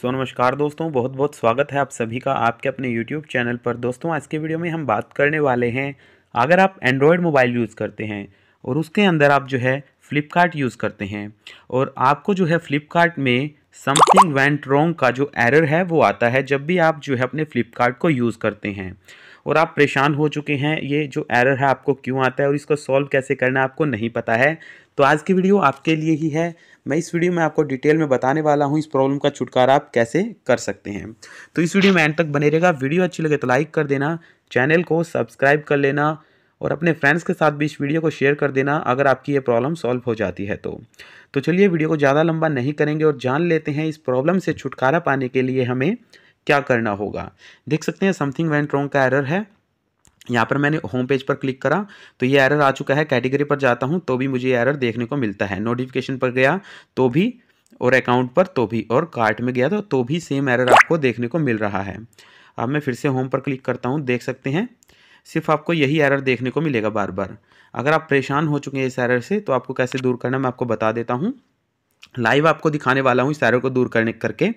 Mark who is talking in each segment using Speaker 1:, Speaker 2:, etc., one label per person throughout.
Speaker 1: सो नमस्कार दोस्तों बहुत बहुत स्वागत है आप सभी का आपके अपने YouTube चैनल पर दोस्तों आज के वीडियो में हम बात करने वाले हैं अगर आप एंड्रॉयड मोबाइल यूज़ करते हैं और उसके अंदर आप जो है Flipkart यूज़ करते हैं और आपको जो है फ़्लिपकार्ट में समथिंग वेंट रोंग का जो एरर है वो आता है जब भी आप जो है अपने फ़्लिपकार्ट को यूज़ करते हैं और आप परेशान हो चुके हैं ये जो एरर है आपको क्यों आता है और इसको सॉल्व कैसे करना है आपको नहीं पता है तो आज की वीडियो आपके लिए ही है मैं इस वीडियो में आपको डिटेल में बताने वाला हूँ इस प्रॉब्लम का छुटकारा आप कैसे कर सकते हैं तो इस वीडियो में एंड तक बने रहेगा वीडियो अच्छी लगे तो लाइक कर देना चैनल को सब्सक्राइब कर लेना और अपने फ्रेंड्स के साथ भी इस वीडियो को शेयर कर देना अगर आपकी ये प्रॉब्लम सॉल्व हो जाती है तो तो चलिए वीडियो को ज़्यादा लंबा नहीं करेंगे और जान लेते हैं इस प्रॉब्लम से छुटकारा पाने के लिए हमें क्या करना होगा देख सकते हैं समथिंग वेंट रॉन्ग का एरर है यहाँ पर मैंने होम पेज पर क्लिक करा तो ये एरर आ चुका है कैटेगरी पर जाता हूँ तो भी मुझे ये एरर देखने को मिलता है नोटिफिकेशन पर गया तो भी और अकाउंट पर तो भी और कार्ट में गया तो तो भी सेम एरर आपको देखने को मिल रहा है अब मैं फिर से होम पर क्लिक करता हूँ देख सकते हैं सिर्फ आपको यही एरर देखने को मिलेगा बार बार अगर आप परेशान हो चुके हैं इस एरर से तो आपको कैसे दूर करना मैं आपको बता देता हूँ लाइव आपको दिखाने वाला हूँ इस एरर को दूर करने करके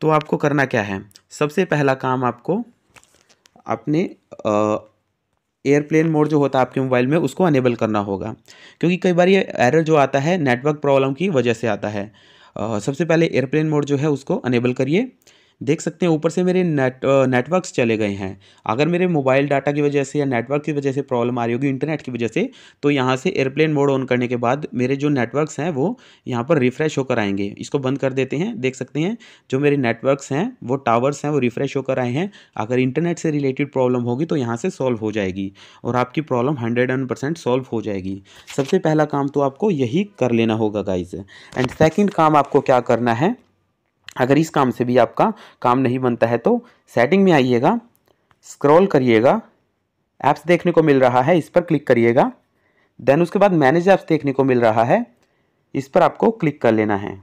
Speaker 1: तो आपको करना क्या है सबसे पहला काम आपको अपने एयरप्लेन मोड जो होता है आपके मोबाइल में उसको अनेबल करना होगा क्योंकि कई बार ये एरर जो आता है नेटवर्क प्रॉब्लम की वजह से आता है आ, सबसे पहले एयरप्लेन मोड जो है उसको अनेबल करिए देख सकते हैं ऊपर से मेरे नेट नेटवर्क्स चले गए हैं अगर मेरे मोबाइल डाटा की वजह से या नेटवर्क की वजह से प्रॉब्लम आ रही होगी इंटरनेट की वजह से तो यहाँ से एयरप्लेन मोड ऑन करने के बाद मेरे जो नेटवर्क्स हैं वो यहाँ पर रिफ़्रेश होकर आएंगे इसको बंद कर देते हैं देख सकते हैं जो मेरे नेटवर्क्स हैं वो टावर्स हैं वो रिफ़्रेश होकर आए हैं अगर इंटरनेट से रिलेटेड प्रॉब्लम होगी तो यहाँ से सॉल्व हो जाएगी और आपकी प्रॉब्लम हंड्रेड परसेंट सॉल्व हो जाएगी सबसे पहला काम तो आपको यही कर लेना होगा गाइज एंड सेकेंड काम आपको क्या करना है अगर इस काम से भी आपका काम नहीं बनता है तो सेटिंग में आइएगा स्क्रॉल करिएगा ऐप्स देखने को मिल रहा है इस पर क्लिक करिएगा देन उसके बाद मैनेज ऐप्स देखने को मिल रहा है इस पर आपको क्लिक कर लेना है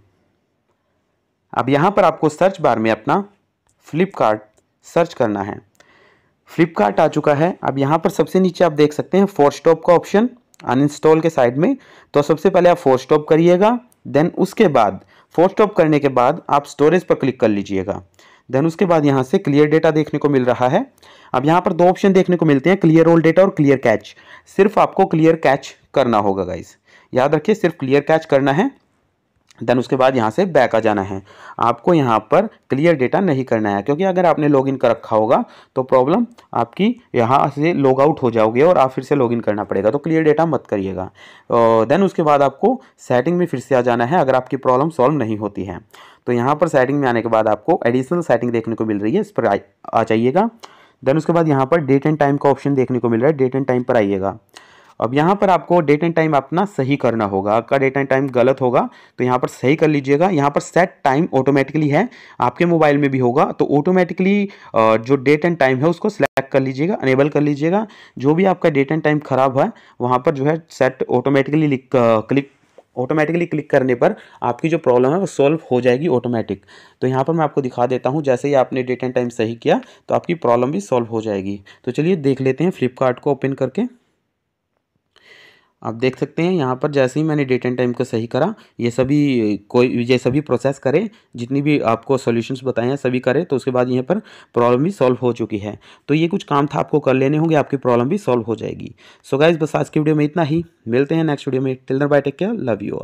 Speaker 1: अब यहाँ पर आपको सर्च बार में अपना फ्लिपकार्ट सर्च करना है फ्लिपकार्ट आ चुका है अब यहाँ पर सबसे नीचे आप देख सकते हैं फोर स्टॉप का ऑप्शन अनइंस्टॉल के साइड में तो सबसे पहले आप फोर स्टॉप करिएगा देन उसके बाद फोर स्टॉप करने के बाद आप स्टोरेज पर क्लिक कर लीजिएगा देन उसके बाद यहाँ से क्लियर डेटा देखने को मिल रहा है अब यहाँ पर दो ऑप्शन देखने को मिलते हैं क्लियर ओल्ड डेटा और क्लियर कैच सिर्फ आपको क्लियर कैच करना होगा गाइज याद रखिए सिर्फ क्लियर कैच करना है देन उसके बाद यहाँ से बैक आ जाना है आपको यहाँ पर क्लियर डेटा नहीं करना है क्योंकि अगर आपने लॉग इन कर रखा होगा तो प्रॉब्लम आपकी यहाँ से लॉग आउट हो जाओगे और आप फिर से लॉग इन करना पड़ेगा तो क्लियर डेटा मत करिएगा देन उसके बाद आपको सेटिंग में फिर से आ जाना है अगर आपकी प्रॉब्लम सॉल्व नहीं होती है तो यहाँ पर सेटिंग में आने के बाद आपको एडिशनल सेटिंग देखने को मिल रही है इस पर आ जाइएगा देन उसके बाद यहाँ पर डेट एंड टाइम का ऑप्शन देखने को मिल रहा है डेट एंड टाइम पर आइएगा अब यहाँ पर आपको डेट एंड टाइम अपना सही करना होगा आपका डेट एंड टाइम गलत होगा तो यहाँ पर सही कर लीजिएगा यहाँ पर सेट टाइम ऑटोमेटिकली है आपके मोबाइल में भी होगा तो ऑटोमेटिकली जो डेट एंड टाइम है उसको सेलेक्ट कर लीजिएगा अनेबल कर लीजिएगा जो भी आपका डेट एंड टाइम ख़राब है वहाँ पर जो है set automatically click automatically click करने पर आपकी जो प्रॉब्लम है वो सॉल्व हो जाएगी ऑटोमेटिक तो यहाँ पर मैं आपको दिखा देता हूँ जैसे ही आपने डेट एंड टाइम सही किया तो आपकी प्रॉब्लम भी सॉल्व हो जाएगी तो चलिए देख लेते हैं फ्लिपकार्ट को ओपन करके आप देख सकते हैं यहाँ पर जैसे ही मैंने डेट एंड टाइम को सही करा ये सभी कोई ये सभी प्रोसेस करें जितनी भी आपको सॉल्यूशंस बताए हैं सभी करें तो उसके बाद यहाँ पर प्रॉब्लम भी सॉल्व हो चुकी है तो ये कुछ काम था आपको कर लेने होंगे आपकी प्रॉब्लम भी सॉल्व हो जाएगी सो गाइज बस आज की वीडियो में इतना ही मिलते हैं नेक्स्ट वीडियो में till then bye take care love you all